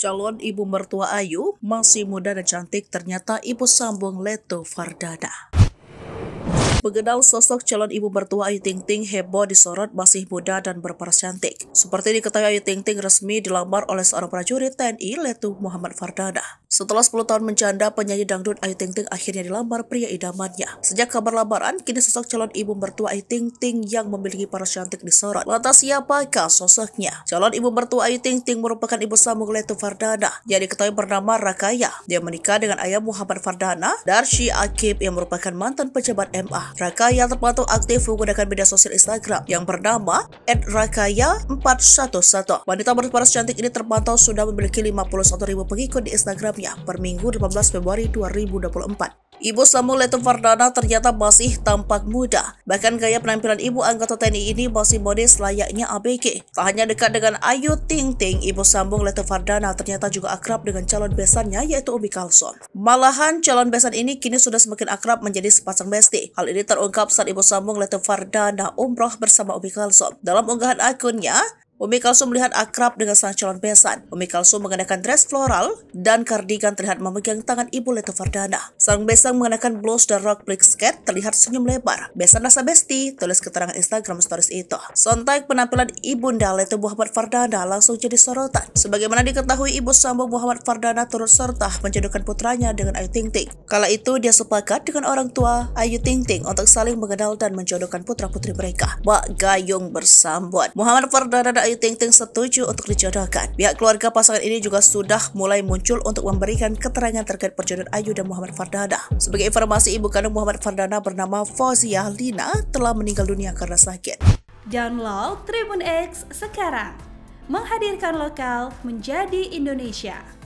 Calon ibu mertua Ayu, masih muda dan cantik ternyata ibu sambung Leto Fardada. Mengenal sosok calon ibu mertua Ayu Ting Ting heboh disorot masih muda dan berparas cantik. Seperti diketahui Ayu Ting Ting resmi dilamar oleh seorang prajurit TNI Letu Muhammad Fardana. Setelah 10 tahun mencanda penyanyi dangdut Ayu Ting Ting akhirnya dilamar pria idamannya. Sejak kabar lamaran, kini sosok calon ibu mertua Ayu Ting Ting yang memiliki paras cantik disorot. Lantas siapakah sosoknya? Calon ibu mertua Ayu Ting Ting merupakan ibu sambung Letu Fardana yang diketahui bernama Rakaya. Dia menikah dengan ayah Muhammad Fardana, Darshi Akib yang merupakan mantan pejabat MA. Rakaya terpantau aktif menggunakan media sosial Instagram yang bernama @rakaya411. Wanita berparas cantik ini terpantau sudah memiliki 51.000 pengikut di Instagramnya per minggu 18 Februari 2024. Ibu Samuel Letum Fardana ternyata masih tampak muda. Bahkan gaya penampilan ibu anggota TNI ini masih modis layaknya ABG. Tak hanya dekat dengan Ayu Ting Ting, Ibu Sambung Letum Fardana ternyata juga akrab dengan calon besannya yaitu Umi Kalson. Malahan calon besan ini kini sudah semakin akrab menjadi sepasang besti. Hal ini terungkap saat Ibu Sambung Letum Fardana umroh bersama Umi Kalson. Dalam unggahan akunnya, Umi Kalsum melihat akrab dengan sang calon besan. Umi Kalsum mengenakan dress floral dan kardigan terlihat memegang tangan Ibu Leto Fardana. Sang besan mengenakan blouse dan rock black skirt terlihat senyum lebar. Besan rasa besti, tulis keterangan Instagram stories itu. Sontak penampilan Ibunda Leto Muhammad Fardana langsung jadi sorotan. Sebagaimana diketahui Ibu Sambo Muhammad Fardana turut serta menjodohkan putranya dengan Ayu Ting Ting. Kala itu dia sepakat dengan orang tua Ayu Ting Ting untuk saling mengenal dan menjodohkan putra-putri mereka. Mbak Gayung bersambut. Muhammad Fardana dan Ayu Ting Ting setuju untuk dijodohkan. Pihak keluarga pasangan ini juga sudah mulai muncul untuk memberikan keterangan terkait perjodohan Ayu dan Muhammad Fardana. Sebagai informasi, ibu kandung Muhammad Fardana bernama Fauziah Lina telah meninggal dunia karena sakit. Download Tribun X sekarang. Menghadirkan lokal menjadi Indonesia.